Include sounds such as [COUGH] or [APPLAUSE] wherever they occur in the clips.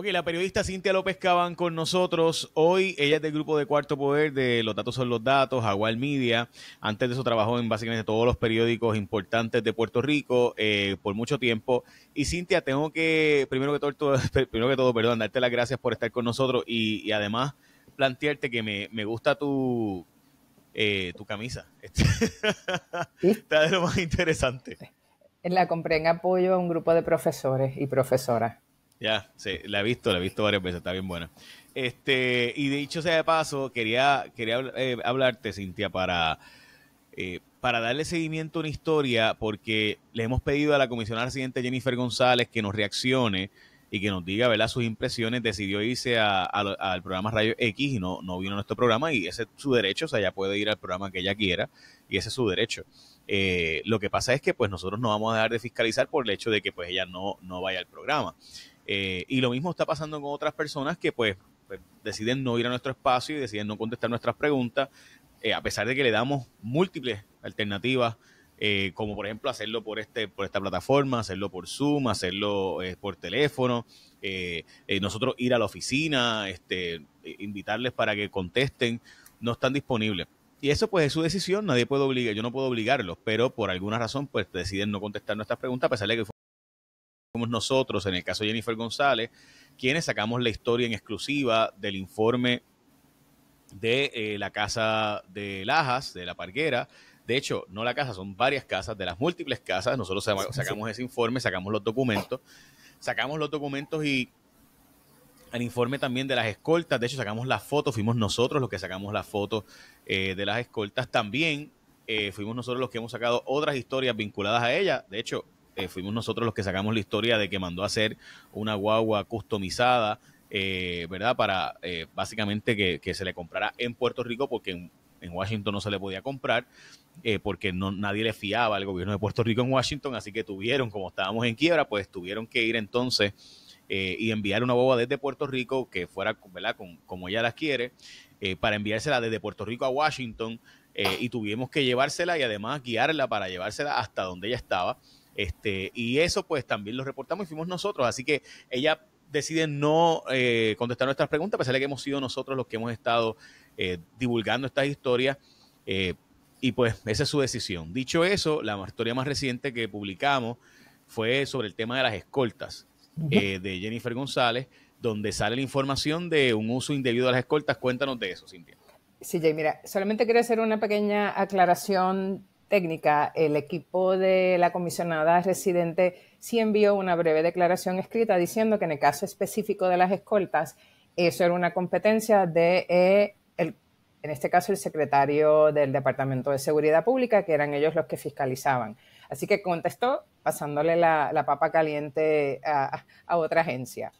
Ok, la periodista Cintia López Caban con nosotros hoy. Ella es del grupo de Cuarto Poder de Los Datos son los Datos, Agual Media. Antes de eso trabajó en básicamente todos los periódicos importantes de Puerto Rico eh, por mucho tiempo. Y Cintia, tengo que, primero que todo, [LAUGHS] primero que todo perdón, darte las gracias por estar con nosotros y, además plantearte que me, gusta tu, eh, tu camisa. [LAUGHS] Está de lo más interesante. La compré en apoyo a un grupo de profesores y profesoras. Ya, sí, la he visto, la he visto varias veces, está bien buena. Este, y dicho sea de paso, quería, quería eh, hablarte, Cintia, para, eh, para darle seguimiento a una historia, porque le hemos pedido a la comisionada residente Jennifer González que nos reaccione y que nos diga ¿verdad? sus impresiones. Decidió irse al programa Rayo X y no, no vino a nuestro programa, y ese es su derecho, o sea, ella puede ir al programa que ella quiera, y ese es su derecho. Eh, lo que pasa es que pues nosotros no vamos a dejar de fiscalizar por el hecho de que pues ella no, no vaya al programa. Eh, y lo mismo está pasando con otras personas que pues, pues, deciden no ir a nuestro espacio y deciden no contestar nuestras preguntas, eh, a pesar de que le damos múltiples alternativas, eh, como por ejemplo hacerlo por, este, por esta plataforma, hacerlo por Zoom, hacerlo por teléfono, nosotros ir a la oficina, este, invitarles para que contesten, no están disponibles. Y eso pues es su decisión, nadie puede obligar, yo no puedo obligarlos, pero por alguna razón pues deciden no contestar nuestras preguntas a pesar de que Fuimos nosotros, en el caso de Jennifer González, quienes sacamos la historia en exclusiva del informe de eh, la casa de Lajas, de la Parguera. De hecho, no la casa, son varias casas, de las múltiples casas. Nosotros sacamos ese informe, sacamos los documentos, sacamos los documentos y el informe también de las escoltas. De hecho, sacamos las fotos, fuimos nosotros los que sacamos las fotos eh, de las escoltas. También eh, fuimos nosotros los que hemos sacado otras historias vinculadas a ella. De hecho, eh, fuimos nosotros los que sacamos la historia de que mandó a hacer una guagua customizada, eh, ¿verdad? Para eh, básicamente que, se le comprara en Puerto Rico porque en, Washington no se le podía comprar. porque no, nadie le fiaba al gobierno de Puerto Rico en Washington, así que tuvieron, como estábamos en quiebra, pues tuvieron que ir entonces y enviar una guagua desde Puerto Rico que fuera, ¿verdad? Con, como ella las quiere, para enviársela desde Puerto Rico a Washington, y tuvimos que llevársela y además guiarla para llevársela hasta donde ella estaba. Este, y eso pues también lo reportamos y fuimos nosotros, así que ella decide no eh, contestar nuestras preguntas, a pesar de que hemos sido nosotros los que hemos estado eh, divulgando estas historias. Eh, y pues esa es su decisión. Dicho eso, la historia más reciente que publicamos fue sobre el tema de las escoltas de Jennifer González, donde sale la información de un uso indebido de las escoltas. Cuéntanos de eso, Cintia. Sí, Jay, mira, solamente quiero hacer una pequeña aclaración técnica, el equipo de la comisionada residente sí envió una breve declaración escrita diciendo que en el caso específico de las escoltas, eso era una competencia de, eh, en este caso, el secretario del Departamento de Seguridad Pública, que eran ellos los que fiscalizaban. Así que contestó pasándole la, papa caliente a otra agencia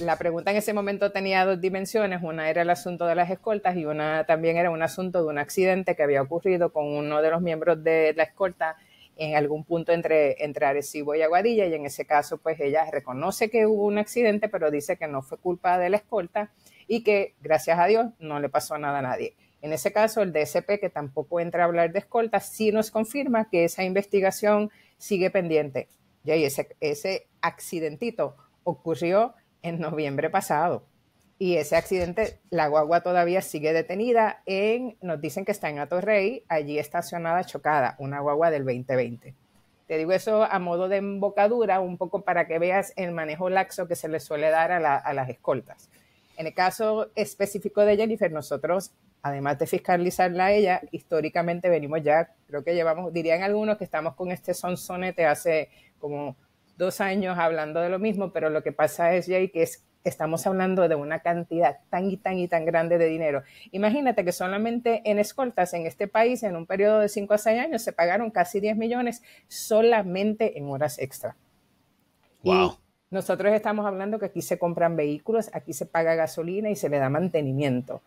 la pregunta en ese momento tenía dos dimensiones, una era el asunto de las escoltas y una también era un asunto de un accidente que había ocurrido con uno de los miembros de la escolta en algún punto entre, entre Arecibo y Aguadilla y en ese caso pues ella reconoce que hubo un accidente pero dice que no fue culpa de la escolta y que gracias a Dios no le pasó nada a nadie. En ese caso el DSP que tampoco entra a hablar de escoltas sí nos confirma que esa investigación sigue pendiente. Y ahí ese accidentito ocurrió en noviembre pasado. Y ese accidente, la guagua todavía sigue detenida en, nos dicen que está en Atorrey, allí estacionada chocada, una guagua del 2020. Te digo eso a modo de embocadura, un poco para que veas el manejo laxo que se le suele dar a, las escoltas. En el caso específico de Jennifer, nosotros, además de fiscalizarla a ella, históricamente venimos ya, creo que llevamos, dirían algunos que estamos con este sonsonete hace como dos años hablando de lo mismo, pero lo que pasa es, Jay, que es, estamos hablando de una cantidad tan y tan y tan grande de dinero. Imagínate que solamente en escoltas en este país, en un periodo de cinco a seis años, se pagaron casi 10 millones solamente en horas extra. Wow. nosotros estamos hablando que aquí se compran vehículos, aquí se paga gasolina y se le da mantenimiento.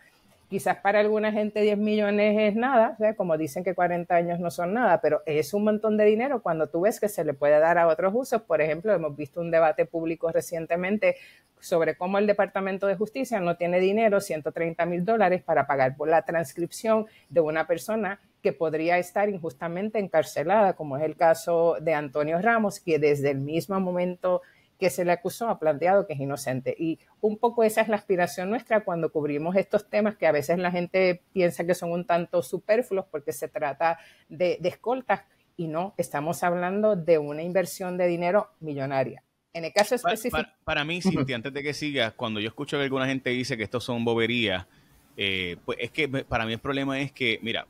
Quizás para alguna gente 10 millones es nada, como dicen que 40 años no son nada, pero es un montón de dinero cuando tú ves que se le puede dar a otros usos. Por ejemplo, hemos visto un debate público recientemente sobre cómo el Departamento de Justicia no tiene dinero, 130 mil dólares, para pagar por la transcripción de una persona que podría estar injustamente encarcelada, como es el caso de Antonio Ramos, que desde el mismo momento que se le acusó ha planteado que es inocente. Y un poco esa es la aspiración nuestra cuando cubrimos estos temas que a veces la gente piensa que son un tanto superfluos porque se trata de, escoltas y no, estamos hablando de una inversión de dinero millonaria. En el caso específico... Para, mí, Cintia, antes de que sigas, cuando yo escucho que alguna gente dice que estos son boberías, eh, pues es que para mí el problema es que, mira,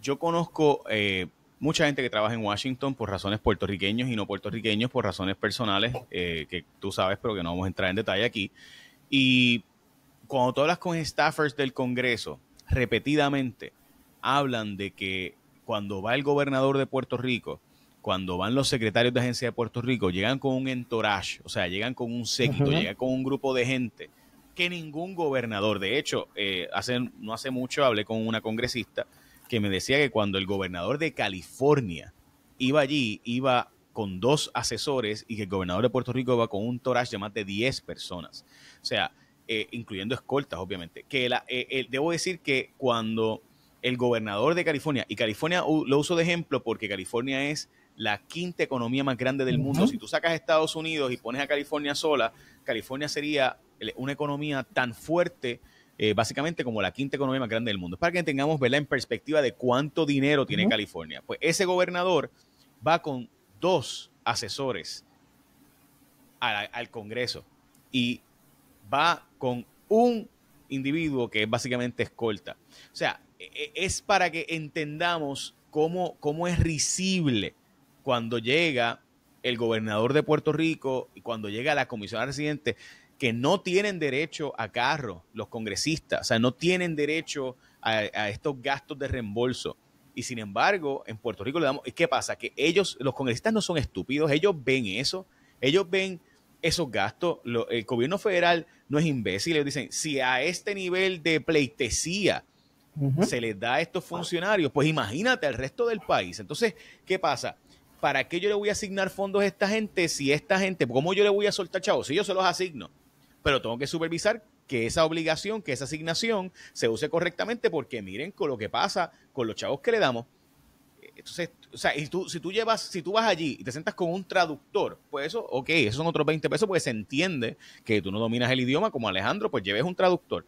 yo conozco... Eh, mucha gente que trabaja en Washington por razones puertorriqueños y no puertorriqueños, por razones personales, eh, que tú sabes, pero que no vamos a entrar en detalle aquí. Y cuando tú hablas con staffers del Congreso, repetidamente hablan de que cuando va el gobernador de Puerto Rico, cuando van los secretarios de agencia de Puerto Rico, llegan con un entourage, o sea, llegan con un séquito, llegan con un grupo de gente que ningún gobernador, de hecho, eh, no hace mucho hablé con una congresista que me decía que cuando el gobernador de California iba allí, iba con dos asesores y que el gobernador de Puerto Rico iba con un toraje de más de 10 personas. O sea, eh, incluyendo escoltas, obviamente. Que la, eh, eh, debo decir que cuando el gobernador de California, y California lo uso de ejemplo porque California es la quinta economía más grande del mundo. Si tú sacas a Estados Unidos y pones a California sola, California sería una economía tan fuerte eh, básicamente como la quinta economía más grande del mundo. Es para que tengamos ¿verdad? en perspectiva de cuánto dinero tiene California. Pues ese gobernador va con dos asesores al, Congreso y va con un individuo que es básicamente escolta. O sea, e, e, es para que entendamos cómo, cómo es risible cuando llega el gobernador de Puerto Rico y cuando llega la comisión residente que no tienen derecho a carro, los congresistas, o sea, no tienen derecho a, estos gastos de reembolso. Y sin embargo, en Puerto Rico le damos, y ¿qué pasa? Que ellos, los congresistas no son estúpidos, ellos ven eso, ellos ven esos gastos, el gobierno federal no es imbécil, ellos dicen, si a este nivel de pleitesía se les da a estos funcionarios, pues imagínate al resto del país. Entonces, ¿qué pasa? ¿Para qué yo le voy a asignar fondos a esta gente si esta gente, cómo yo le voy a soltar chavos? Si yo se los asigno pero tengo que supervisar que esa obligación, que esa asignación se use correctamente, porque miren con lo que pasa con los chavos que le damos. Entonces, o sea, y tú, si tú llevas, si tú vas allí y te sentas con un traductor, pues eso, ok, esos son otros 20 pesos porque se entiende que tú no dominas el idioma, como Alejandro, pues lleves un traductor.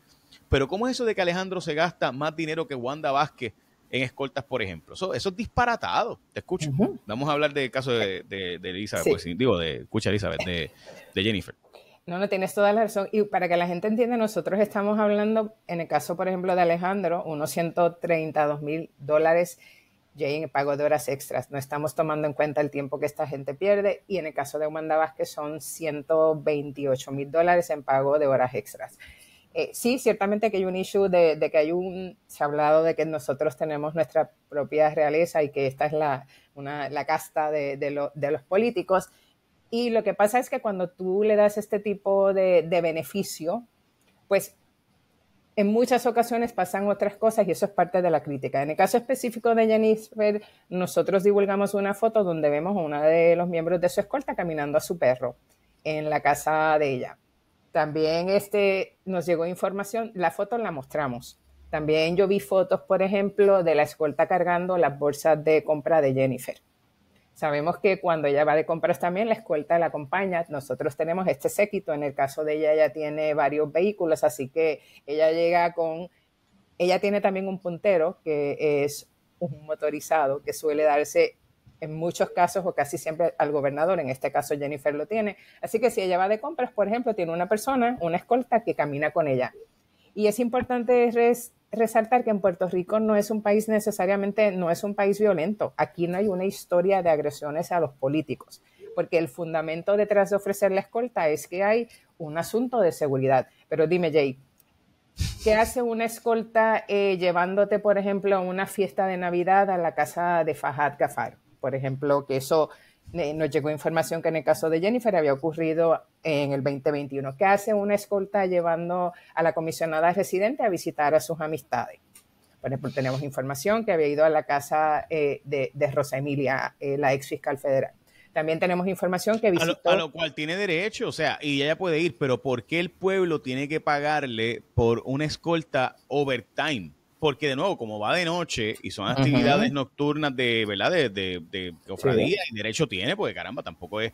Pero ¿cómo es eso de que Alejandro se gasta más dinero que Wanda Vázquez en escoltas, por ejemplo? Eso, es disparatado, te escucho. Vamos a hablar del caso de, de, de Elizabeth, sí. Pues, digo, de, escucha Elizabeth, de Jennifer. No, no, tienes toda la razón. Y para que la gente entienda, nosotros estamos hablando, en el caso, por ejemplo, de Alejandro, unos 132 mil dólares en pago de horas extras. No estamos tomando en cuenta el tiempo que esta gente pierde. Y en el caso de Amanda Vázquez son 128 mil dólares en pago de horas extras. Eh, sí, ciertamente que hay un issue de, que hay un, se ha hablado de que nosotros tenemos nuestra propia realeza y que esta es la, la casta de, de los políticos y lo que pasa es que cuando tú le das este tipo de, beneficio, pues en muchas ocasiones pasan otras cosas y eso es parte de la crítica. En el caso específico de Jennifer, nosotros divulgamos una foto donde vemos a una de los miembros de su escolta caminando a su perro en la casa de ella. También este, nos llegó información, la foto la mostramos. También yo vi fotos, por ejemplo, de la escolta cargando las bolsas de compra de Jennifer. Sabemos que cuando ella va de compras también la escolta la acompaña. Nosotros tenemos este séquito, en el caso de ella ella tiene varios vehículos, así que ella llega con... Ella tiene también un puntero que es un motorizado que suele darse en muchos casos o casi siempre al gobernador, en este caso Jennifer lo tiene. Así que si ella va de compras, por ejemplo, tiene una persona, una escolta que camina con ella. Y es importante resaltar que en Puerto Rico no es un país necesariamente, no es un país violento. Aquí no hay una historia de agresiones a los políticos, porque el fundamento detrás de ofrecer la escolta es que hay un asunto de seguridad. Pero dime, Jay, ¿qué hace una escolta eh, llevándote, por ejemplo, a una fiesta de Navidad a la casa de Fajad Gafar? Por ejemplo, que eso nos llegó información que en el caso de Jennifer había ocurrido en el 2021. ¿Qué hace una escolta llevando a la comisionada residente a visitar a sus amistades? Por tenemos información que había ido a la casa eh, de, Rosa Emilia, eh, la ex fiscal federal. También tenemos información que visitó... a lo, cual tiene derecho, o sea, y ella puede ir, pero ¿por qué el pueblo tiene que pagarle por una escolta overtime? porque de nuevo, como va de noche y son actividades nocturnas de, ¿verdad? De, de, cofradía y derecho tiene, porque caramba, tampoco es,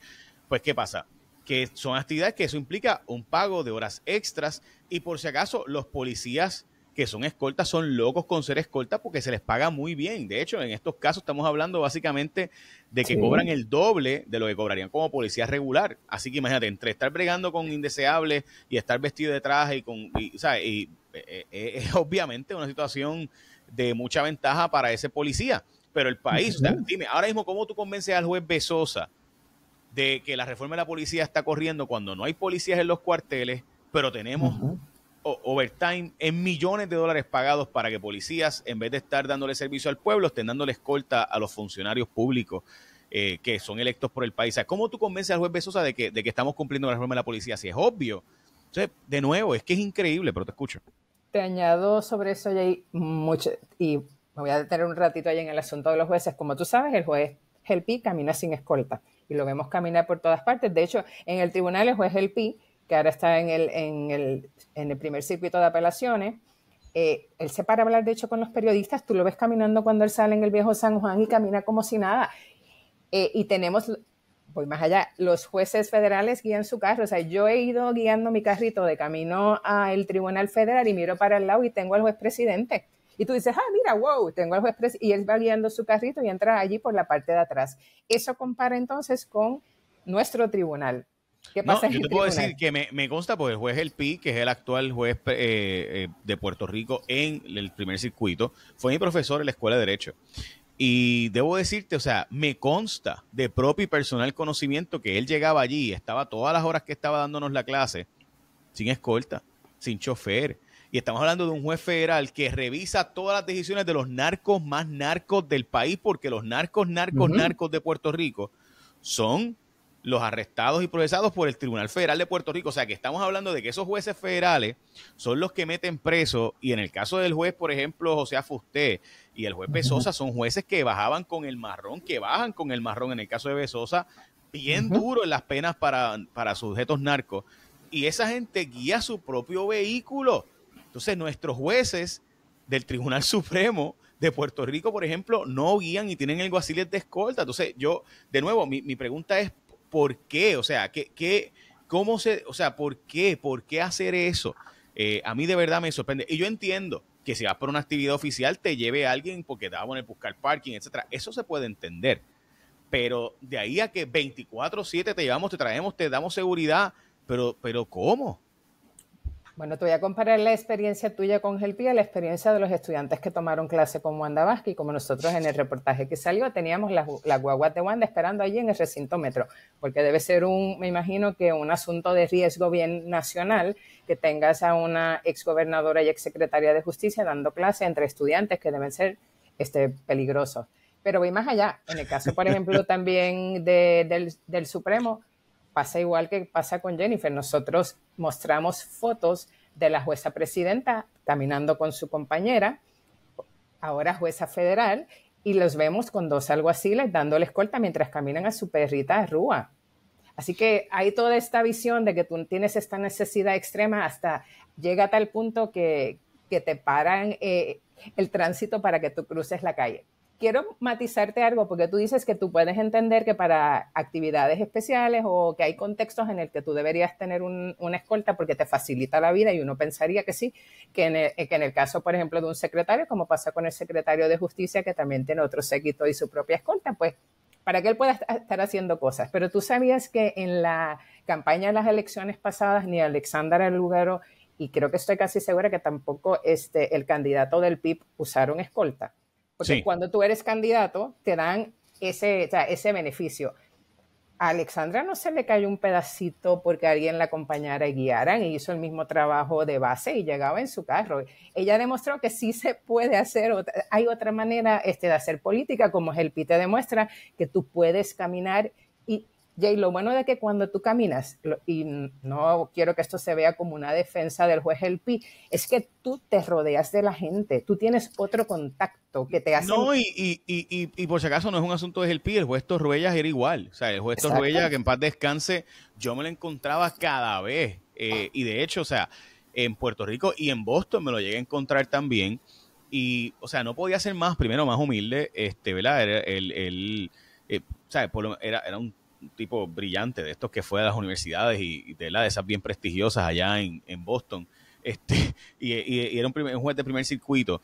pues, ¿qué pasa? Que son actividades que eso implica un pago de horas extras y por si acaso los policías que son escoltas son locos con ser escoltas porque se les paga muy bien. De hecho, en estos casos estamos hablando básicamente de que cobran el doble de lo que cobrarían como policías regular. Así que imagínate, entre estar bregando con indeseables y estar vestido de traje y con, eh, eh, eh, es obviamente una situación de mucha ventaja para ese policía. Pero el país, dime, ahora mismo, ¿cómo tú convences al juez Besosa de que la reforma de la policía está corriendo cuando no hay policías en los cuarteles, pero tenemos overtime en millones de dólares pagados para que policías, en vez de estar dándole servicio al pueblo, estén dándole escolta a los funcionarios públicos? que son electos por el país. ¿Cómo tú convences al juez Besosa de que, de que estamos cumpliendo la reforma de la policía? Si es obvio. Entonces, de nuevo, es que es increíble, pero te escucho. Te añado sobre eso, hay mucho, y me voy a detener un ratito ahí en el asunto de los jueces. Como tú sabes, el juez Helpi camina sin escolta y lo vemos caminar por todas partes. De hecho, en el tribunal el juez Helpi, que ahora está en el, en el, primer circuito de apelaciones, eh, él se para hablar, de hecho, con los periodistas. Tú lo ves caminando cuando él sale en el viejo San Juan y camina como si nada. Eh, y tenemos voy pues, más allá, los jueces federales guían su carro. O sea, yo he ido guiando mi carrito de camino al Tribunal Federal y miro para el lado y tengo al juez presidente. Y tú dices, ah, mira, wow, tengo al juez presidente. Y él va guiando su carrito y entra allí por la parte de atrás. Eso compara entonces con nuestro tribunal. ¿Qué pasa no, yo te puedo decir que me, consta porque el juez El Pi, que es el actual juez eh, eh, de Puerto Rico en el primer circuito, fue mi profesor en la escuela de Derecho. Y debo decirte, o sea, me consta de propio y personal conocimiento que él llegaba allí, estaba todas las horas que estaba dándonos la clase, sin escolta, sin chofer. Y estamos hablando de un juez federal que revisa todas las decisiones de los narcos más narcos del país, porque los narcos, narcos, narcos de Puerto Rico son los arrestados y procesados por el Tribunal Federal de Puerto Rico. O sea que estamos hablando de que esos jueces federales son los que meten preso y en el caso del juez, por ejemplo, José Afusté y el juez Besosa son jueces que bajaban con el marrón, que bajan con el marrón en el caso de Besosa, bien duro en las penas para, para sujetos narcos. Y esa gente guía su propio vehículo. Entonces nuestros jueces del Tribunal Supremo de Puerto Rico, por ejemplo, no guían y tienen alguaciles de escolta. Entonces, yo, de nuevo, mi, mi pregunta es, ¿por qué? O sea, ¿qué, cómo se, o sea, ¿por qué? ¿Por qué hacer eso? Eh, a mí de verdad me sorprende. Y yo entiendo que si vas por una actividad oficial te lleve alguien porque te va a buscar parking, etcétera. Eso se puede entender. Pero de ahí a que 24-7 te llevamos, te traemos, te damos seguridad, pero, pero ¿cómo? Bueno, te voy a comparar la experiencia tuya con Gelpi a la experiencia de los estudiantes que tomaron clase con Wanda Vázquez. Como nosotros en el reportaje que salió, teníamos las, las guaguas de Wanda esperando allí en el recinto metro, porque debe ser un, me imagino que un asunto de riesgo bien nacional que tengas a una exgobernadora y exsecretaria de justicia dando clase entre estudiantes que deben ser este, peligrosos. Pero voy más allá. En el caso, por ejemplo, también del, del Supremo, Pasa igual que pasa con Jennifer. Nosotros mostramos fotos de la jueza presidenta caminando con su compañera, ahora jueza federal, y los vemos con dos alguaciles dándole escolta mientras caminan a su perrita Rúa. Así que hay toda esta visión de que tú tienes esta necesidad extrema hasta llega a tal punto que, te paran eh, el tránsito para que tú cruces la calle quiero matizarte algo, porque tú dices que tú puedes entender que para actividades especiales o que hay contextos en el que tú deberías tener una escolta porque te facilita la vida y uno pensaría que sí, eh, que en, el, caso, por ejemplo, de un secretario, como pasa con el secretario de justicia, que también tiene otro séquito y su propia escolta, pues para que él pueda estar haciendo cosas. Pero tú sabías que en la campaña de las elecciones pasadas ni Alexandra Lugaro y creo que estoy casi segura que tampoco este, el candidato del PIB usaron escolta cuando tú eres candidato, te dan ese, ese beneficio. A Alexandra no se le cayó un pedacito porque alguien la acompañara y guiaran y hizo el mismo trabajo de base y llegaba en su carro. Ella demostró que sí se puede hacer, hay otra manera este, de hacer política, como el te demuestra, que tú puedes caminar Jay, lo bueno de que cuando tú caminas, y no quiero que esto se vea como una defensa del juez El Pi, es que tú te rodeas de la gente, tú tienes otro contacto que te hace... No, y, por si acaso no es un asunto de El Pi, el juez Torruellas era igual, o sea, el juez que en paz descanse, yo me lo encontraba cada vez, eh, y de hecho, o sea, en Puerto Rico y en Boston me lo llegué a encontrar también, y, o sea, no podía ser más, primero, más humilde, este, ¿verdad? el... Eh, era un un tipo brillante de estos que fue a las universidades y, de, la, de esas bien prestigiosas allá en, Boston. [LAUGHS] Este, y, era un, juez de primer circuito.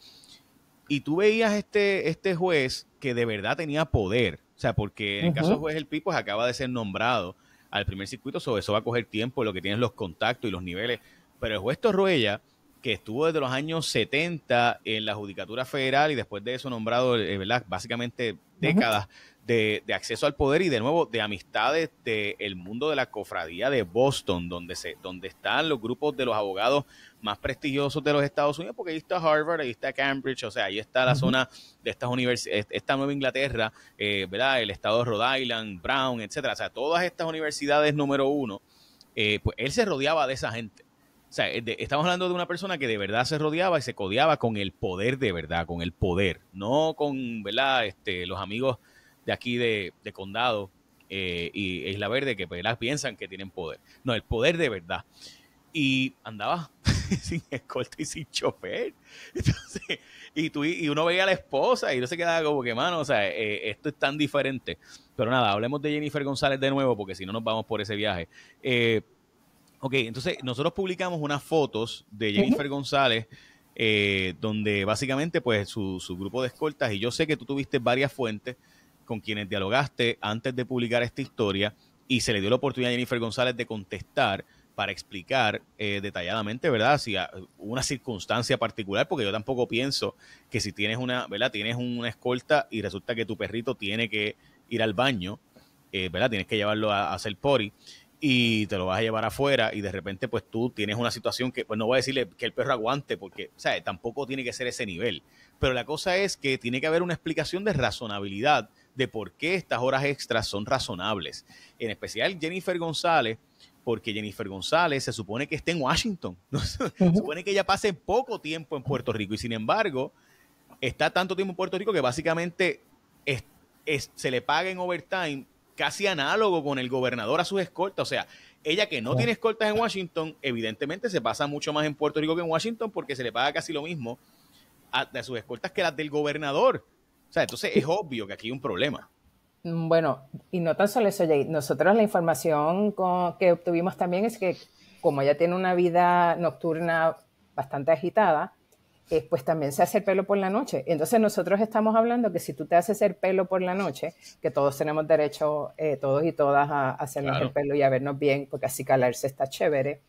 Y tú veías este, este juez que de verdad tenía poder. O sea, porque en el caso del juez El Pipo acaba de ser nombrado al primer circuito, sobre eso va a coger tiempo, lo que tienes los contactos y los niveles. Pero el juez Torruella, que estuvo desde los años 70 en la Judicatura Federal y después de eso nombrado, eh, ¿verdad? básicamente décadas de, acceso al poder y de nuevo de amistades del el mundo de la cofradía de Boston, donde, se, donde están los grupos de los abogados más prestigiosos de los Estados Unidos, porque ahí está Harvard, ahí está Cambridge, o sea, ahí está la zona de estas universidades, esta Nueva Inglaterra, eh, ¿verdad? El estado de Rhode Island, Brown, etcétera, o sea, todas estas universidades número uno, eh, pues él se rodeaba de esa gente. O sea, estamos hablando de una persona que de verdad se rodeaba y se codeaba con el poder de verdad, con el poder, no con, ¿verdad? Este, los amigos de aquí de, Condado eh, y Isla Verde que pues, las piensan que tienen poder. No, el poder de verdad. Y andaba [LAUGHS] sin escolta y sin chofer. y, tú, y uno veía a la esposa y no se quedaba como que, mano, o sea, eh, esto es tan diferente. Pero nada, hablemos de Jennifer González de nuevo porque si no nos vamos por ese viaje. Eh, ok, entonces nosotros publicamos unas fotos de Jennifer González. donde básicamente pues su, su, grupo de escoltas, y yo sé que tú tuviste varias fuentes con quienes dialogaste antes de publicar esta historia y se le dio la oportunidad a Jennifer González de contestar para explicar eh, detalladamente, ¿verdad? Si ah, una circunstancia particular, porque yo tampoco pienso que si tienes una, ¿verdad? Tienes una escolta y resulta que tu perrito tiene que ir al baño, eh, ¿verdad? Tienes que llevarlo a, hacer pori y te lo vas a llevar afuera y de repente pues tú tienes una situación que pues no voy a decirle que el perro aguante porque o tampoco tiene que ser ese nivel pero la cosa es que tiene que haber una explicación de razonabilidad de por qué estas horas extras son razonables. En especial Jennifer González, porque Jennifer González se supone que está en Washington. [LAUGHS] Se supone que ella pase poco tiempo en Puerto Rico y sin embargo está tanto tiempo en Puerto Rico que básicamente es, se le paga en overtime casi análogo con el gobernador a sus escoltas. O sea, ella que no tiene escoltas en Washington, evidentemente se pasa mucho más en Puerto Rico que en Washington porque se le paga casi lo mismo a, a sus escoltas que las del gobernador entonces es obvio que aquí hay un problema. Mm, bueno, y no tan solo eso, Jay. Nosotros la información que obtuvimos también es que como ella tiene una vida nocturna bastante agitada, eh, pues también se hace el pelo por la noche. Entonces nosotros estamos hablando que si tú te haces el pelo por la noche, que todos tenemos derecho, eh, todos y todas, a, hacernos el pelo y a vernos bien, porque así calarse está chévere.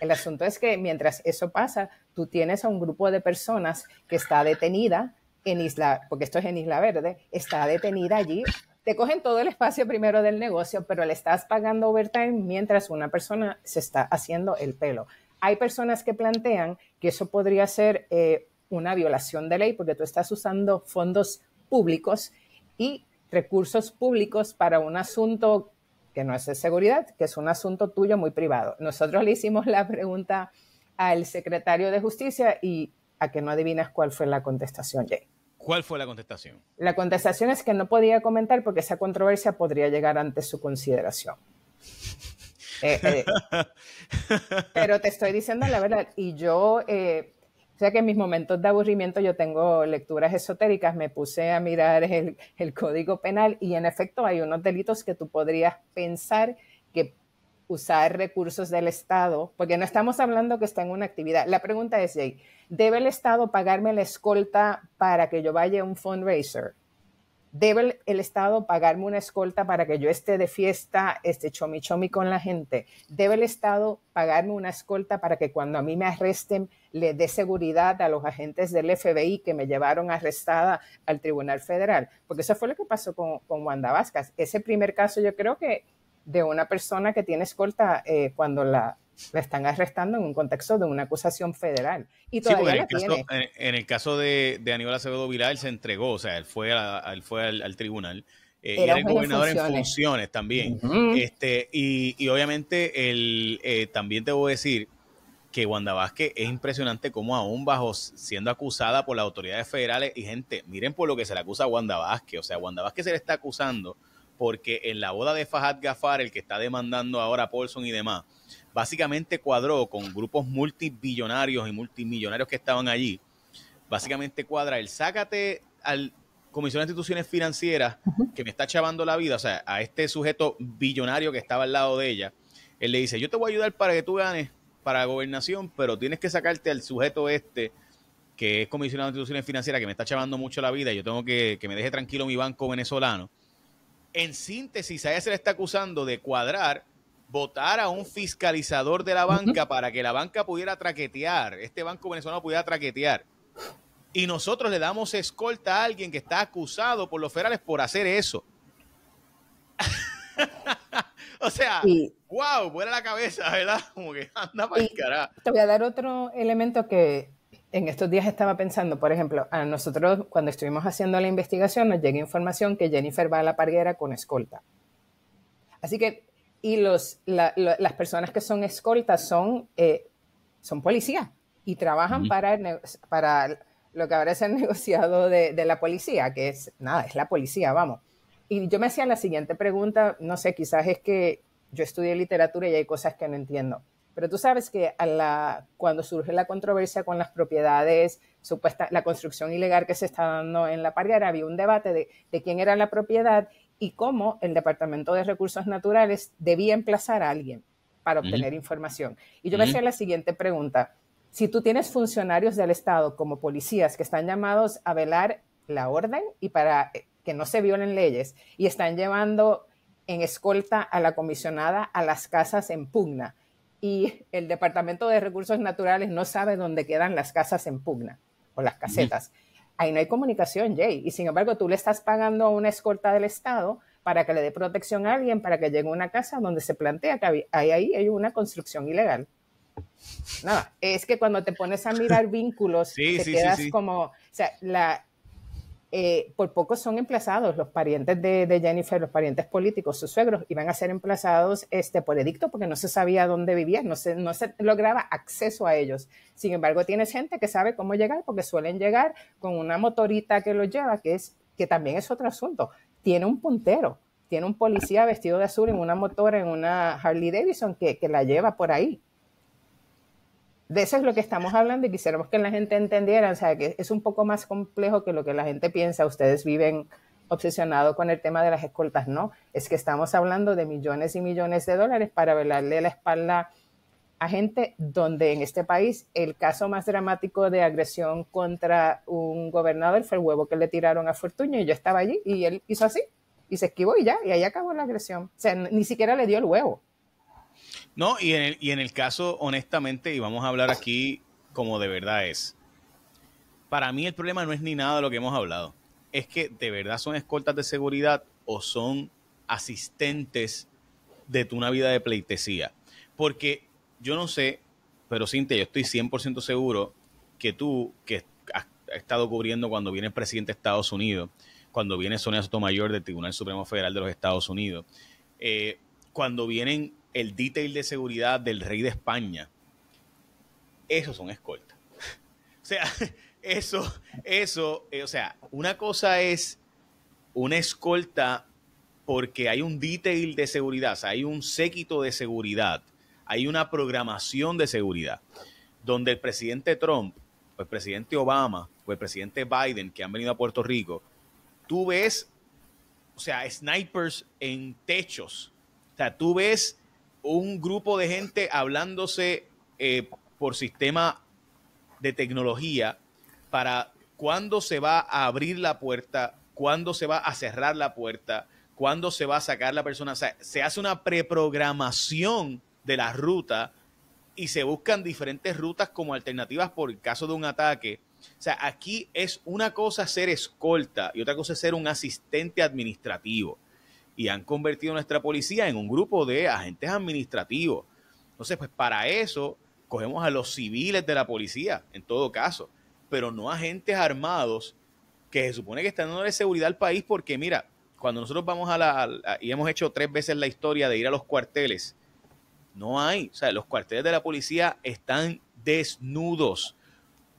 El asunto es que mientras eso pasa, tú tienes a un grupo de personas que está detenida, en Isla, porque esto es en Isla Verde, está detenida allí. Te cogen todo el espacio primero del negocio, pero le estás pagando overtime mientras una persona se está haciendo el pelo. Hay personas que plantean que eso podría ser eh, una violación de ley porque tú estás usando fondos públicos y recursos públicos para un asunto que no es de seguridad, que es un asunto tuyo muy privado. Nosotros le hicimos la pregunta al secretario de Justicia y a que no adivinas cuál fue la contestación, Jay. ¿Cuál fue la contestación? La contestación es que no podía comentar porque esa controversia podría llegar ante su consideración. Eh, eh, [LAUGHS] pero te estoy diciendo la verdad, y yo, eh, o sea que en mis momentos de aburrimiento yo tengo lecturas esotéricas, me puse a mirar el, el código penal y en efecto hay unos delitos que tú podrías pensar que usar recursos del Estado, porque no estamos hablando que está en una actividad. La pregunta es, Jay, ¿debe el Estado pagarme la escolta para que yo vaya a un fundraiser? ¿Debe el, Estado pagarme una escolta para que yo esté de fiesta, esté chomi chomi con la gente? ¿Debe el Estado pagarme una escolta para que cuando a mí me arresten le dé seguridad a los agentes del FBI que me llevaron arrestada al Tribunal Federal? Porque eso fue lo que pasó con, Wanda Vasquez Ese primer caso yo creo que de una persona que tiene escolta eh, cuando la, la, están arrestando en un contexto de una acusación federal. Y todavía en, el caso, En, el caso de, de Aníbal Acevedo Vilar él se entregó, o sea, él fue, él fue al, tribunal. Eh, y era, el gobernador en funciones también. este, y, obviamente el, eh, también debo decir que Wanda es impresionante como aún bajo siendo acusada por las autoridades federales y gente, miren por lo que se le acusa a Wanda Vázquez. O sea, Wanda Vázquez se le está acusando porque en la boda de Fahad Gafar, el que está demandando ahora a Paulson y demás, básicamente cuadró con grupos multibillonarios y multimillonarios que estaban allí. Básicamente cuadra el sácate al Comisionado de Instituciones Financieras que me está chavando la vida, o sea, a este sujeto billonario que estaba al lado de ella. Él le dice, yo te voy a ayudar para que tú ganes para la gobernación, pero tienes que sacarte al sujeto este que es comisionado de instituciones financieras, que me está chavando mucho la vida, yo tengo que, que me deje tranquilo mi banco venezolano. En síntesis, a ella se le está acusando de cuadrar, votar a un fiscalizador de la banca para que la banca pudiera traquetear, este banco venezolano pudiera traquetear. Y nosotros le damos escolta a alguien que está acusado por los federales por hacer eso. [LAUGHS] o sea, ¡guau!, wow, la cabeza, ¿verdad? Como que anda para el carajo. Te voy a dar otro elemento que en estos días estaba pensando, por ejemplo, a nosotros cuando estuvimos haciendo la investigación nos llega información que Jennifer va a la parguera con escolta. Así que, y los, las personas que son escoltas son, eh, son policías y trabajan para, para lo que ahora es el [LAUGHS] negociado de, de, la policía, que es, nada, es la policía, vamos. Y yo me hacía la siguiente pregunta, no sé, quizás es que yo estudié literatura y hay cosas que no entiendo. Pero tú sabes que cuando surge la controversia con las propiedades, supuesta, la construcción ilegal que se está dando en la Parguera, había un debate de, quién era la propiedad y cómo el Departamento de Recursos Naturales debía emplazar a alguien para obtener información. Y yo me hacía la siguiente pregunta. Si tú tienes funcionarios del Estado como policías que están llamados a velar la orden y para eh, que no se violen leyes y están llevando en escolta a la comisionada a las casas en pugna, y el Departamento de Recursos Naturales no sabe dónde quedan las casas en pugna o las casetas. Ahí no hay comunicación, Jay. Y sin embargo, tú le estás pagando a una escolta del Estado para que le dé protección a alguien, para que llegue a una casa donde se plantea que ahí hay una construcción ilegal. Nada, es que cuando te pones a mirar [LAUGHS] vínculos, te quedas como, la, eh, por poco son emplazados los parientes de, Jennifer, los parientes políticos, sus suegros, iban a ser emplazados este, por edicto porque no se sabía dónde vivían, no se, no se lograba acceso a ellos. Sin embargo, tiene gente que sabe cómo llegar porque suelen llegar con una motorita que los lleva, que, es, que también es otro asunto. Tiene un puntero, tiene un policía vestido de azul en una motora, en una Harley Davidson que la lleva por ahí de eso es lo que estamos hablando y quisiéramos que la gente entendiera, o sea, que es un poco más complejo que lo que la gente piensa. Ustedes viven obsesionados con el tema de las escoltas, ¿no? Es que estamos hablando de millones y millones de dólares para velarle la espalda a gente donde en este país el caso más dramático de agresión contra un gobernador fue el huevo que le tiraron a Fortuño y yo estaba allí y él hizo así y se esquivó y ya, y ahí acabó la agresión. O sea, ni siquiera le dio el huevo. No, y en, el, y en el caso, honestamente, y vamos a hablar aquí como de verdad es, para mí el problema no es ni nada de lo que hemos hablado. Es que de verdad son escoltas de seguridad o son asistentes de tu Navidad de pleitesía. Porque yo no sé, pero Cintia, yo estoy 100% seguro que tú, que has estado cubriendo cuando viene presidente de Estados Unidos, cuando viene Sonia Sotomayor del Tribunal Supremo Federal de los Estados Unidos, eh, cuando vienen el detail de seguridad del rey de España. Esos son escoltas. [LAUGHS] o sea, [LAUGHS] eso, eso, eh, o sea, una cosa es una escolta porque hay un detail de seguridad, hay un séquito de seguridad, hay una programación de seguridad, donde el presidente Trump, o el presidente Obama, o el presidente Biden, que han venido a Puerto Rico, tú ves, o sea, snipers en techos, o sea, tú ves un grupo de gente hablándose eh, por sistema de tecnología para cuándo se va a abrir la puerta, cuándo se va a cerrar la puerta, cuándo se va a sacar la persona. O sea, se hace una preprogramación de la ruta y se buscan diferentes rutas como alternativas por el caso de un ataque. O sea, aquí es una cosa ser escolta y otra cosa ser un asistente administrativo y han convertido nuestra policía en un grupo de agentes administrativos. Entonces, pues para eso cogemos a los civiles de la policía, en todo caso, pero no agentes armados que se supone que están dando seguridad al país porque mira, cuando nosotros vamos a la... y hemos hecho tres veces la historia de ir a los cuarteles, no hay, o sea, los cuarteles de la policía están desnudos.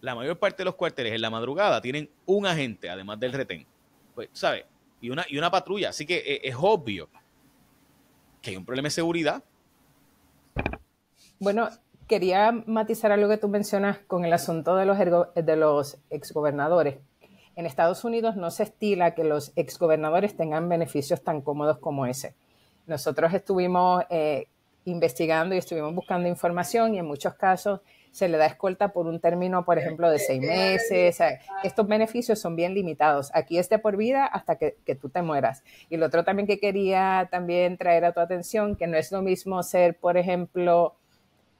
La mayor parte de los cuarteles en la madrugada tienen un agente, además del retén. Pues, ¿sabes? y una, y una patrulla. Así que eh, es obvio que hay un problema de seguridad. Bueno, quería matizar algo que tú mencionas con el asunto de los, de los exgobernadores. En Estados Unidos no se estila que los exgobernadores tengan beneficios tan cómodos como ese. Nosotros estuvimos eh, investigando y estuvimos buscando información y en muchos casos se le da escolta por un término, por ejemplo, de seis meses. estos beneficios son bien limitados. Aquí esté por vida hasta que, tú te mueras. Y lo otro también que quería también traer a tu atención, que no es lo mismo ser, por ejemplo,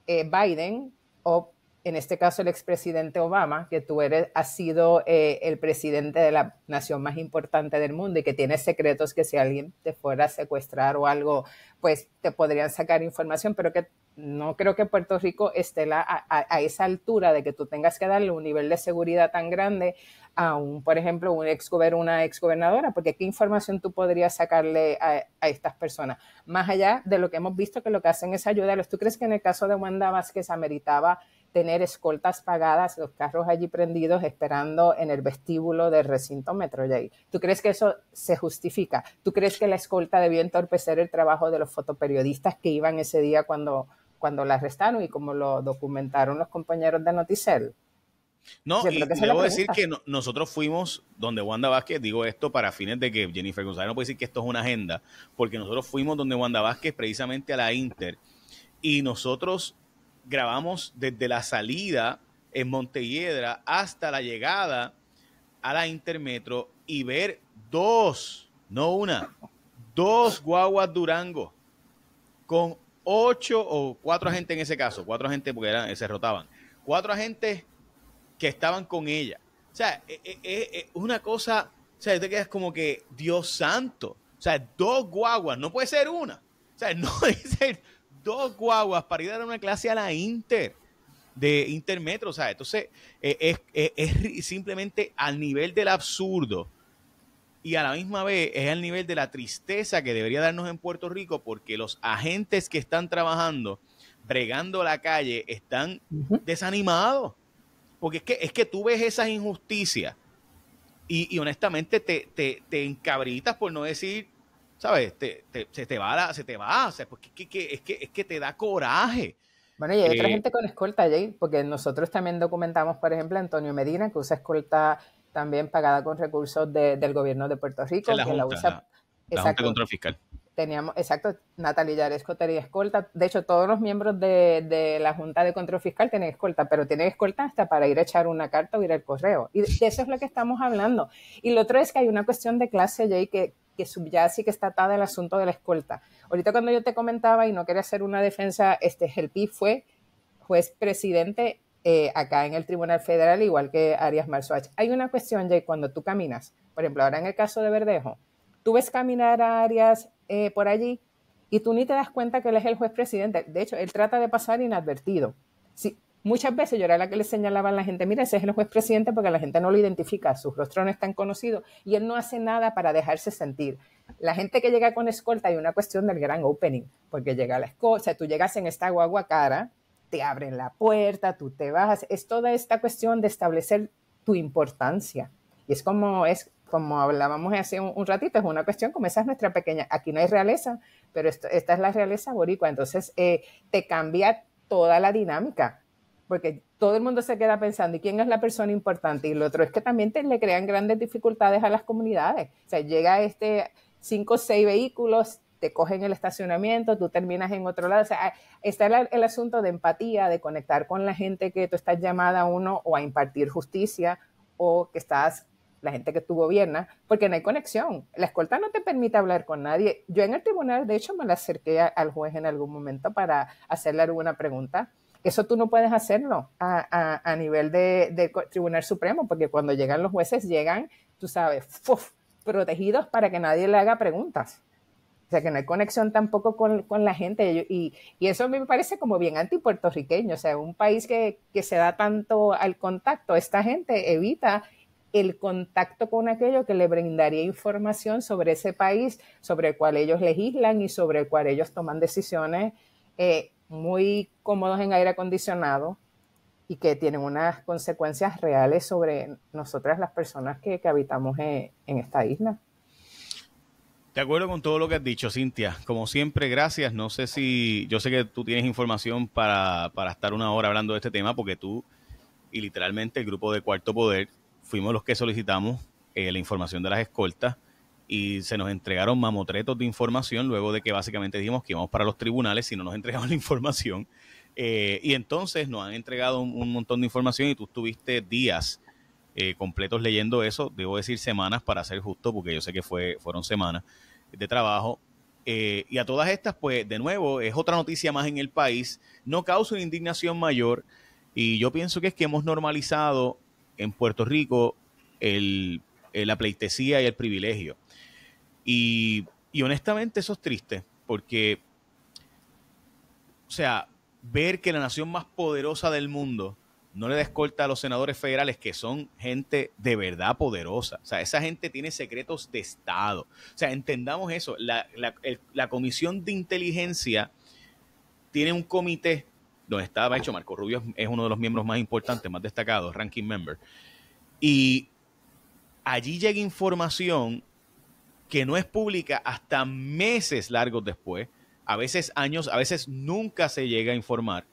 eh, Biden o en este caso el expresidente Obama, que tú eres, ha sido eh, el presidente de la nación más importante del mundo y que tiene secretos que si alguien te fuera a secuestrar o algo, pues te podrían sacar información, pero que no creo que Puerto Rico esté a, esa altura de que tú tengas que darle un nivel de seguridad tan grande a un, por ejemplo, un ex una exgobernadora, porque qué información tú podrías sacarle a, estas personas, más allá de lo que hemos visto que lo que hacen es ayudarlos. ¿Tú crees que en el caso de Wanda Vázquez ameritaba tener escoltas pagadas, los carros allí prendidos esperando en el vestíbulo del recinto metro. Metroyay. ¿Tú crees que eso se justifica? ¿Tú crees que la escolta debió entorpecer el trabajo de los fotoperiodistas que iban ese día cuando, cuando la arrestaron y como lo documentaron los compañeros de Noticel? No, y debo decir que nosotros fuimos donde Wanda Vázquez, digo esto para fines de que Jennifer González no puede decir que esto es una agenda, porque nosotros fuimos donde Wanda Vázquez precisamente a la Inter y nosotros grabamos desde la salida en Montehiedra hasta la llegada a la Intermetro y ver dos, no una, dos guaguas Durango con ocho o cuatro agentes en ese caso, cuatro agentes porque se rotaban, cuatro agentes que estaban con ella. O sea, es, e, e, e, una cosa, o sea, te quedas como que Dios santo, o sea, dos guaguas, no puede ser una. O sea, [LAUGHS] no es dos guaguas para ir a dar una clase a la Inter de Intermetro, o sea, entonces eh, es, eh, simplemente al nivel del absurdo y a la misma vez es al nivel de la tristeza que debería darnos en Puerto Rico porque los agentes que están trabajando, bregando la calle, están desanimados. Porque es que, es que tú ves esas injusticias y, honestamente te, te, te encabritas por no decir ¿sabes? Te, se te va, se te va, pues, es, que, es que te da coraje. Bueno, y hay otra eh, gente con escolta, Jay, porque nosotros también documentamos, por ejemplo, a Antonio Medina, que usa escolta también pagada con recursos del gobierno de Puerto Rico, que la usa... fiscal teníamos, exacto, Natalia Yaresco tenía escolta. De hecho, todos los miembros de, la Junta de Control Fiscal tienen escolta, pero tienen escolta hasta para ir a echar una carta o ir al correo. Y de eso es lo que estamos hablando. Y lo otro es que hay una cuestión de clase, Jay, que, que subyace y que está atada el asunto de la escolta. Ahorita cuando yo te comentaba y no quería hacer una defensa, este Gelpi fue juez presidente eh, acá en el Tribunal Federal, igual que Arias Marzoach. Hay una cuestión, Jay, cuando tú caminas, por ejemplo, ahora en el caso de Verdejo, tú ves caminar a Arias eh, por allí y tú ni te das cuenta que él es el juez presidente. De hecho, él trata de pasar inadvertido. Sí, muchas veces yo era la que le señalaba a la gente, mira, ese es el juez presidente porque la gente no lo identifica, sus rostros no están tan y él no hace nada para dejarse sentir. La gente que llega con escolta hay una cuestión del gran opening, porque llega la escolta, o sea, tú llegas en esta guagua cara, te abren la puerta, tú te bajas, es toda esta cuestión de establecer tu importancia. Y es como, es como hablábamos hace un, ratito, es una cuestión como esa es nuestra pequeña, aquí no hay realeza, pero esta es la realeza boricua, entonces eh, te cambia toda la dinámica, porque todo el mundo se queda pensando, ¿y quién es la persona importante? Y lo otro es que también te, le crean grandes dificultades a las comunidades, o sea, llega este cinco o seis vehículos, te cogen el estacionamiento, tú terminas en otro lado. O sea, está el, el, asunto de empatía, de conectar con la gente que tú estás llamada a uno o a impartir justicia o que estás la gente que tú gobierna, porque no hay conexión. La escolta no te permite hablar con nadie. Yo en el tribunal, de hecho, me la acerqué al juez en algún momento para hacerle alguna pregunta. Eso tú no puedes hacerlo a, nivel del de Tribunal Supremo, porque cuando llegan los jueces, llegan, tú sabes, protegidos para que nadie le haga preguntas. O sea, que no hay conexión tampoco con, la gente. Y, y, eso me parece como bien antipuertorriqueño. O sea, un país que, que se da tanto al contacto, esta gente evita el contacto con aquello que le brindaría información sobre ese país, sobre el cual ellos legislan y sobre el cual ellos toman decisiones eh, muy cómodos en aire acondicionado y que tienen unas consecuencias reales sobre nosotras las personas que, habitamos en, esta isla. De acuerdo con todo lo que has dicho, Cintia. Como siempre, gracias. No sé si yo sé que tú tienes información para, para, estar una hora hablando de este tema, porque tú y literalmente el grupo de Cuarto Poder fuimos los que solicitamos eh, la información de las escoltas y se nos entregaron mamotretos de información luego de que básicamente dijimos que íbamos para los tribunales si no nos [LAUGHS] entregaban la información. Eh, y entonces nos han entregado un, montón de información y tú estuviste días eh, completos leyendo eso, debo decir semanas para ser justo, porque yo sé que fue, fueron semanas de trabajo. y a todas estas, pues de nuevo, es otra noticia más en el país, no causa una indignación mayor y yo pienso que es que hemos normalizado en Puerto Rico eh, la pleitesía y el privilegio. Y, honestamente eso es triste, porque, o sea, ver que la nación más poderosa del mundo no le descorta a los senadores federales que son gente de verdad poderosa. O sea, esa gente tiene secretos de Estado. O sea, entendamos eso. La, la Comisión de Inteligencia tiene un comité donde estaba hecho Marco Rubio es uno de los miembros más importantes, más destacados, ranking member. Y allí llega información que no es pública hasta meses largos después, a veces años, a veces nunca se llega a informar.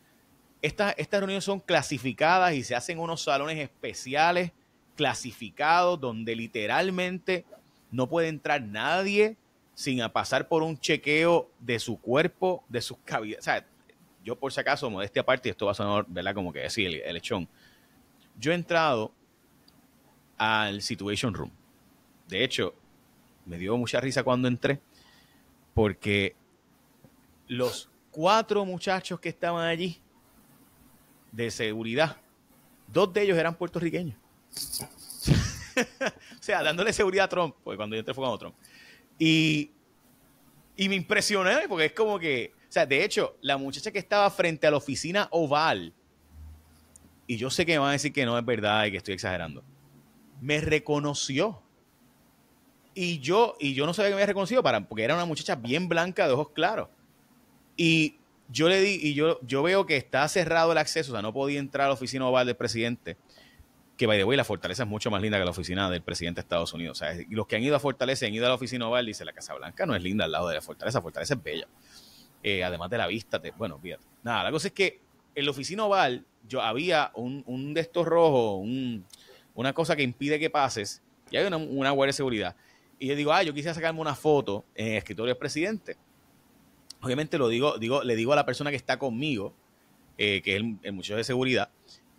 estas reuniones son clasificadas y se hacen unos salones especiales, clasificados, donde literalmente no puede entrar nadie sin pasar por un chequeo de su cuerpo, de sus cavidades. O sea, yo por si acaso, modestia aparte, y esto va a sonar, ¿verdad? Como que decir el, lechón. Yo he entrado al Situation Room. De hecho, me dio mucha risa cuando entré, porque los cuatro muchachos que estaban allí de seguridad, dos de ellos eran puertorriqueños. [LAUGHS] o sea, dándole seguridad a Trump, porque cuando yo entré fue con Trump. Y, y me impresioné, porque es como que sea, de hecho, la muchacha que estaba frente a la oficina oval, y yo sé que me van a decir que no es verdad y que estoy exagerando, me reconoció. Y yo, y yo no sabía que me había reconocido para, porque era una muchacha bien blanca de ojos claros. Y yo le di, y yo, yo veo que está cerrado el acceso, o sea, no podía entrar a la oficina oval del presidente. Que by the way, la fortaleza es mucho más linda que la oficina del presidente de Estados Unidos. O sea, los que han ido a Fortaleza han ido a la oficina oval, dice la Casa Blanca no es linda al lado de la fortaleza, la fortaleza es bella. Eh, además de la vista, bueno, fíjate. Nada, la cosa es que en la oficina oval yo había un, un de estos una cosa que impide que pases, y hay una, una guardia de seguridad. Y yo digo, ah, yo quisiera sacarme una foto en el escritorio del presidente. Obviamente lo digo, digo, le digo a la persona que está conmigo, eh, que es el, muchacho de seguridad,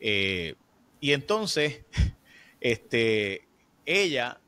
eh, y entonces, [LAUGHS] este, ella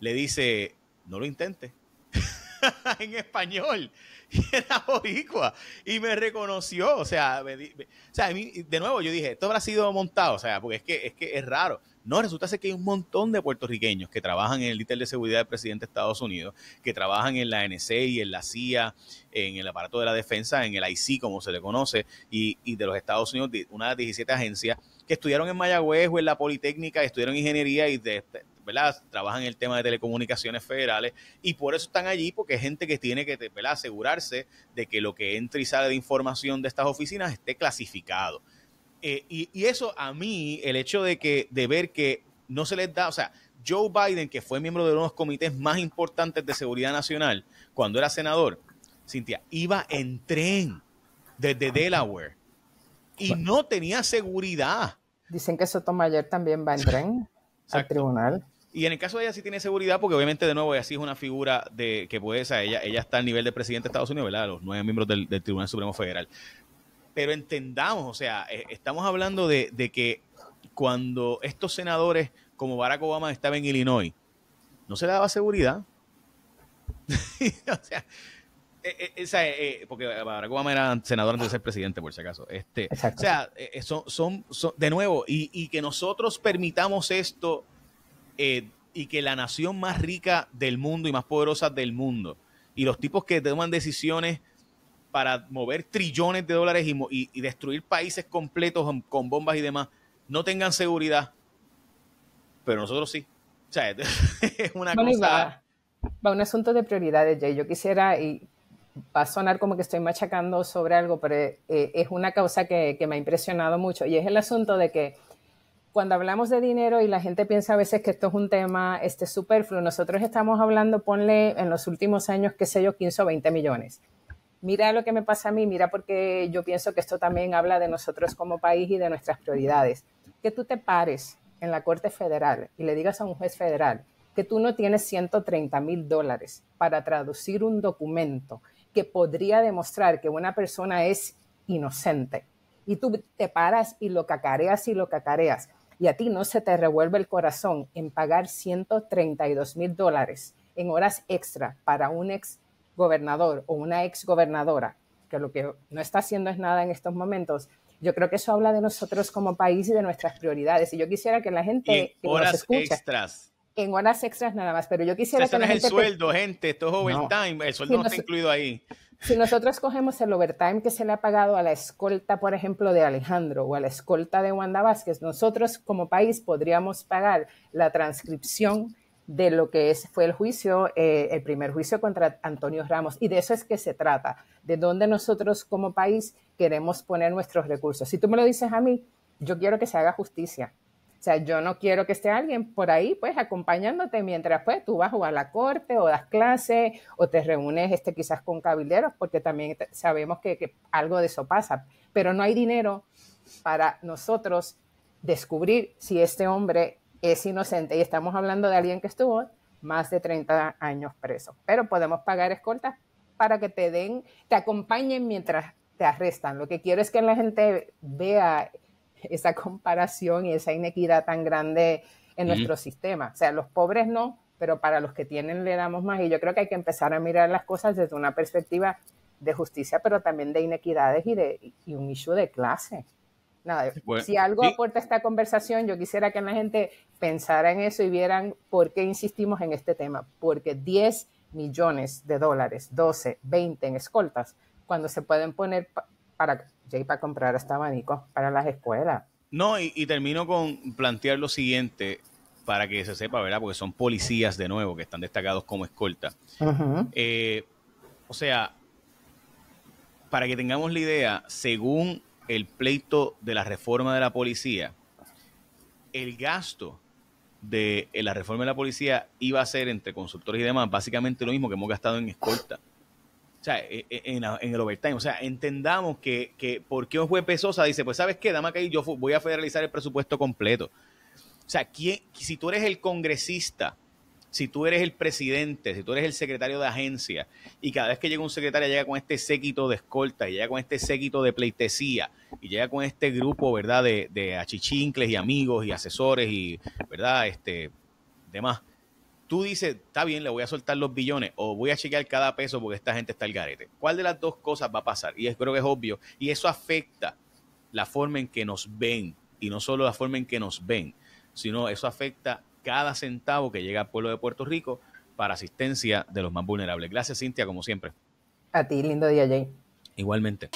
le dice, no lo intentes [LAUGHS] en español. [LAUGHS] y era boricua y me reconoció, o sea, de nuevo yo dije, esto habrá sido montado, o sea, porque es que es, que es raro. No, resulta ser que hay un montón de puertorriqueños que trabajan en el líder de seguridad del presidente de Estados Unidos, que trabajan en la y en la CIA, en el aparato de la defensa, en el IC, como se le conoce, y, y de los Estados Unidos, una de las 17 agencias que estudiaron en Mayagüez o en la Politécnica, estudiaron ingeniería y de, trabajan Trabajan el tema de telecomunicaciones federales y por eso están allí, porque es gente que tiene que, Asegurarse de que lo que entra y sale de información de estas oficinas esté clasificado. Eh, y, eso a mí, el hecho de que, de ver que no se les da, o sea, Joe Biden, que fue miembro de uno de los comités más importantes de seguridad nacional cuando era senador, Cintia, iba en tren desde Delaware y no tenía seguridad. Dicen que Sotomayor también va en tren al tribunal. Y en el caso de ella sí tiene seguridad, porque obviamente, de nuevo, ella sí es una figura de que puede ser, ella, ella está al nivel de presidente de Estados Unidos, ¿verdad? Los nueve miembros del, Tribunal Supremo Federal. Pero entendamos, o sea, eh, estamos hablando de, que cuando estos senadores como Barack Obama estaba en Illinois, no se le daba seguridad. [LAUGHS] o sea, eh, eh, porque Barack Obama era senador antes de ser presidente, por si acaso. Este, o sea, son, son, de nuevo, y, y que nosotros permitamos esto eh, y que la nación más rica del mundo y más poderosa del mundo y los tipos que toman decisiones para mover trillones de dólares y, destruir países completos con, bombas y demás, no tengan seguridad, pero nosotros sí. O sea, [LAUGHS] es una cosa... Va, un asunto de prioridades, Jay. Yo quisiera, y va a sonar como que estoy machacando sobre algo, pero eh, es una causa que me ha impresionado mucho, y es el asunto de que cuando hablamos de dinero y la gente piensa a veces que esto es un tema este, superfluo, nosotros estamos hablando, ponle en los últimos años, qué sé yo, 15 o 20 millones. Mira lo que me pasa a mí, mira porque yo pienso que esto también habla de nosotros como país y de nuestras prioridades. Que tú te pares en la Corte Federal y le digas a un juez federal que tú no tienes 130 mil dólares para traducir un documento que podría demostrar que una persona es inocente. Y tú te paras y lo cacareas y lo cacareas y a ti no se te revuelve el corazón en pagar 132 mil dólares en horas extra para un ex gobernador o una ex gobernadora, que lo que no está haciendo es nada en estos momentos, yo creo que eso habla de nosotros como país y de nuestras prioridades. Y yo quisiera que la gente... En horas extras. En horas extras nada más, pero yo quisiera Eso No es el sueldo, gente, esto es overtime, el sueldo no está incluido ahí. Si nosotros cogemos el overtime que se le ha pagado a la escolta, por ejemplo, de Alejandro o a la escolta de Wanda Vázquez, nosotros como país podríamos pagar la transcripción de lo que fue el juicio, eh, el primer juicio contra Antonio Ramos. Y de eso es que se trata, de dónde nosotros como país queremos poner nuestros recursos. Si tú me lo dices a mí, yo quiero que se haga justicia o sea, yo no quiero que esté alguien por ahí, pues, acompañándote mientras, pues, tú vas o a la corte o das clases o te reúnes, este, quizás con cabilderos, porque también sabemos que, algo de eso pasa. Pero no hay dinero para nosotros descubrir si este hombre es inocente. Y estamos hablando de alguien que estuvo más de 30 años preso. Pero podemos pagar escoltas para que te den, te acompañen mientras te arrestan. Lo que quiero es que la gente vea esa comparación y esa inequidad tan grande en nuestro sistema. O sea, los pobres no, pero para los que tienen le damos más. Y yo creo que hay que empezar a mirar las cosas desde una perspectiva de justicia, pero también de inequidades y, de, un issue de clase. Nada, pues, si algo aporta esta conversación, yo quisiera que la gente pensara en eso y vieran por qué insistimos en este tema. Porque 10 millones de dólares, 12, 20 en escoltas, cuando se pueden poner para comprar para comprar abanico para las escuelas. No, y, termino con plantear lo siguiente para que se sepa, ¿verdad? Porque son policías de nuevo que están destacados como escolta. Eh, o sea, para que tengamos la idea, según el pleito de la reforma de la policía, el gasto de la reforma de la policía iba a ser entre consultores y demás básicamente lo mismo que hemos gastado en escolta. O sea, e, e, en, el overtime. O sea, entendamos que, que por qué un juez Pesosa dice, pues sabes qué, dame acá y yo voy a federalizar el presupuesto completo. O sea, si tú eres el congresista, si tú eres el presidente, si tú eres el secretario de agencia, y cada vez que llega un secretario llega con este séquito de escolta, y llega con este séquito de pleitesía, y llega con este grupo, ¿verdad?, de, de achichincles y amigos y asesores y, ¿verdad?, este, demás tú dices, está bien, le voy a soltar los billones o voy a chequear cada peso porque esta gente está al garete. ¿Cuál de las dos cosas va a pasar? Y creo que es obvio. Y eso afecta la forma en que nos ven. Y no solo la forma en que nos ven, sino eso afecta cada centavo que llega al pueblo de Puerto Rico para asistencia de los más vulnerables. Gracias, Cintia, como siempre. A ti, lindo día, Jay. Igualmente.